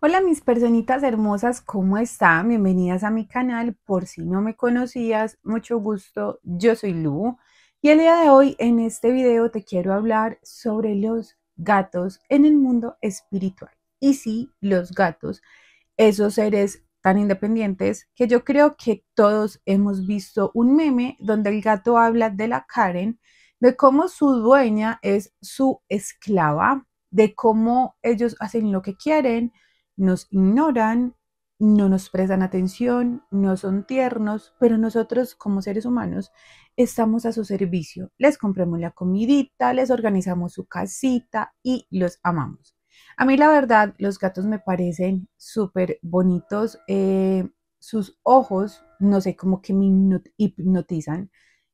Hola mis personitas hermosas, ¿cómo están? Bienvenidas a mi canal. Por si no me conocías, mucho gusto. Yo soy Lu y el día de hoy en este video te quiero hablar sobre los gatos en el mundo espiritual. Y sí, los gatos, esos seres tan independientes que yo creo que todos hemos visto un meme donde el gato habla de la Karen, de cómo su dueña es su esclava, de cómo ellos hacen lo que quieren, nos ignoran, no nos prestan atención, no son tiernos, pero nosotros como seres humanos estamos a su servicio. Les compramos la comidita, les organizamos su casita y los amamos. A mí la verdad, los gatos me parecen súper bonitos. Eh, sus ojos, no sé, cómo que me hipnotizan.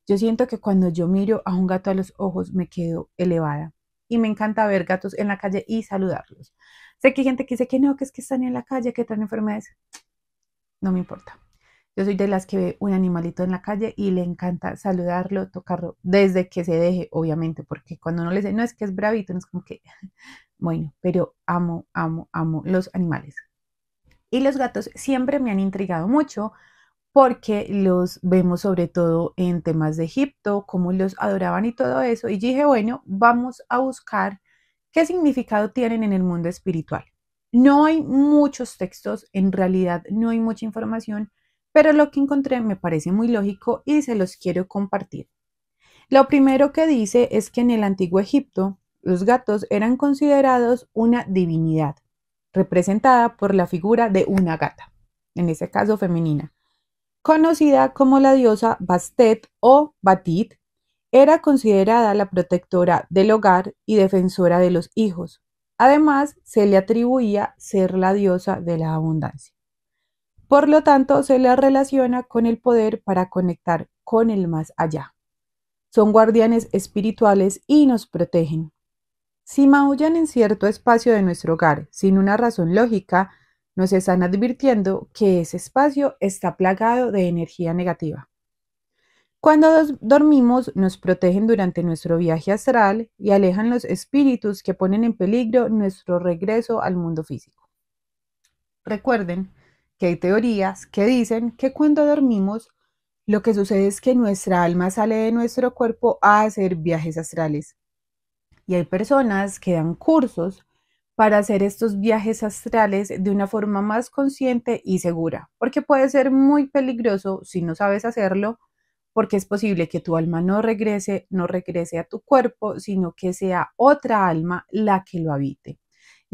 Yo siento que cuando yo miro a un gato a los ojos me quedo elevada y me encanta ver gatos en la calle y saludarlos. Sé que hay gente que dice que no, que es que están en la calle, que están enfermedades. No me importa. Yo soy de las que ve un animalito en la calle y le encanta saludarlo, tocarlo, desde que se deje, obviamente, porque cuando uno le dice, no, es que es bravito, no es como que, bueno, pero amo, amo, amo los animales. Y los gatos siempre me han intrigado mucho porque los vemos sobre todo en temas de Egipto, cómo los adoraban y todo eso. Y dije, bueno, vamos a buscar qué significado tienen en el mundo espiritual. No hay muchos textos, en realidad no hay mucha información, pero lo que encontré me parece muy lógico y se los quiero compartir. Lo primero que dice es que en el antiguo Egipto los gatos eran considerados una divinidad, representada por la figura de una gata, en ese caso femenina Conocida como la diosa Bastet o Batit, era considerada la protectora del hogar y defensora de los hijos. Además, se le atribuía ser la diosa de la abundancia. Por lo tanto, se la relaciona con el poder para conectar con el más allá. Son guardianes espirituales y nos protegen. Si maullan en cierto espacio de nuestro hogar sin una razón lógica, nos están advirtiendo que ese espacio está plagado de energía negativa. Cuando dormimos nos protegen durante nuestro viaje astral y alejan los espíritus que ponen en peligro nuestro regreso al mundo físico. Recuerden que hay teorías que dicen que cuando dormimos lo que sucede es que nuestra alma sale de nuestro cuerpo a hacer viajes astrales. Y hay personas que dan cursos para hacer estos viajes astrales de una forma más consciente y segura, porque puede ser muy peligroso si no sabes hacerlo, porque es posible que tu alma no regrese, no regrese a tu cuerpo, sino que sea otra alma la que lo habite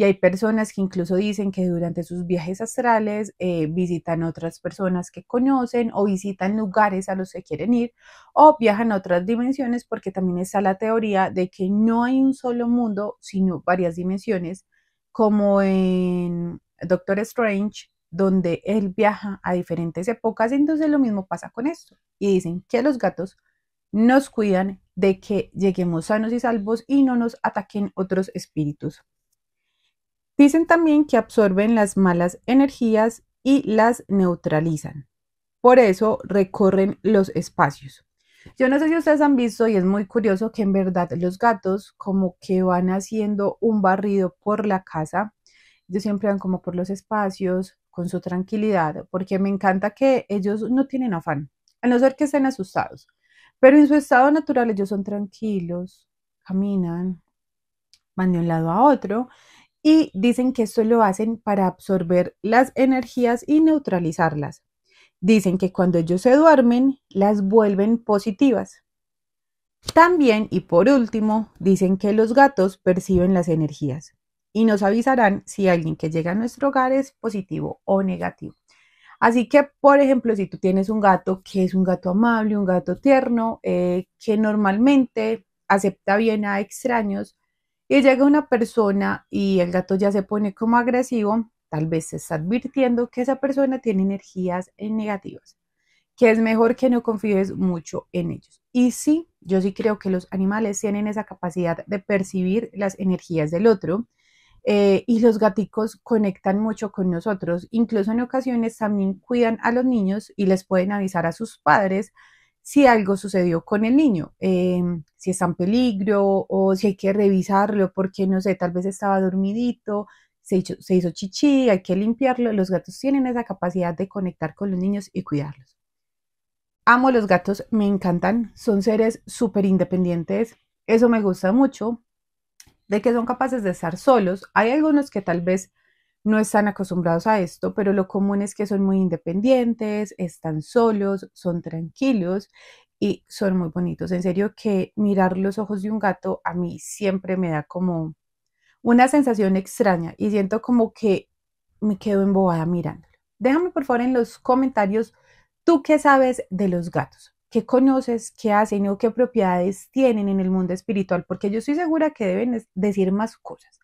y hay personas que incluso dicen que durante sus viajes astrales eh, visitan otras personas que conocen o visitan lugares a los que quieren ir o viajan a otras dimensiones porque también está la teoría de que no hay un solo mundo sino varias dimensiones como en Doctor Strange donde él viaja a diferentes épocas, entonces lo mismo pasa con esto. Y dicen que los gatos nos cuidan de que lleguemos sanos y salvos y no nos ataquen otros espíritus. Dicen también que absorben las malas energías y las neutralizan. Por eso recorren los espacios. Yo no sé si ustedes han visto y es muy curioso que en verdad los gatos como que van haciendo un barrido por la casa. Ellos siempre van como por los espacios con su tranquilidad porque me encanta que ellos no tienen afán, a no ser que estén asustados. Pero en su estado natural ellos son tranquilos, caminan, van de un lado a otro y dicen que esto lo hacen para absorber las energías y neutralizarlas. Dicen que cuando ellos se duermen, las vuelven positivas. También, y por último, dicen que los gatos perciben las energías y nos avisarán si alguien que llega a nuestro hogar es positivo o negativo. Así que, por ejemplo, si tú tienes un gato que es un gato amable, un gato tierno, eh, que normalmente acepta bien a extraños, y llega una persona y el gato ya se pone como agresivo, tal vez se está advirtiendo que esa persona tiene energías negativas, que es mejor que no confíes mucho en ellos. Y sí, yo sí creo que los animales tienen esa capacidad de percibir las energías del otro. Eh, y los gaticos conectan mucho con nosotros, incluso en ocasiones también cuidan a los niños y les pueden avisar a sus padres si algo sucedió con el niño, em, si está en peligro o si hay que revisarlo porque, no sé, tal vez estaba dormidito, se hizo, se chichi, hay que limpiarlo. Los gatos tienen esa capacidad de conectar con los niños y cuidarlos. Amo los gatos, me encantan, son seres súper independientes, eso me gusta mucho, de que son capaces de estar solos. Hay algunos que tal vez no están acostumbrados a esto, pero lo común es que son muy independientes, están solos, son tranquilos y son muy bonitos. En serio que mirar los ojos de un gato a mí siempre me da como una sensación extraña y siento como que me quedo embobada mirándolo. Déjame por favor en los comentarios tú qué sabes de los gatos, qué conoces, qué hacen o qué propiedades tienen en el mundo espiritual, porque yo estoy segura que deben decir más cosas.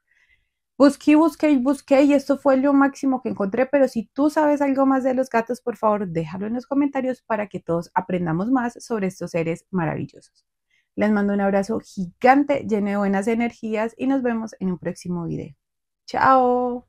Busqué, busqué y busqué y esto fue lo máximo que encontré, pero si tú sabes algo más de los gatos, por favor déjalo en los comentarios para que todos aprendamos más sobre estos seres maravillosos. Les mando un abrazo gigante lleno de buenas energías y nos vemos en un próximo video. ¡Chao!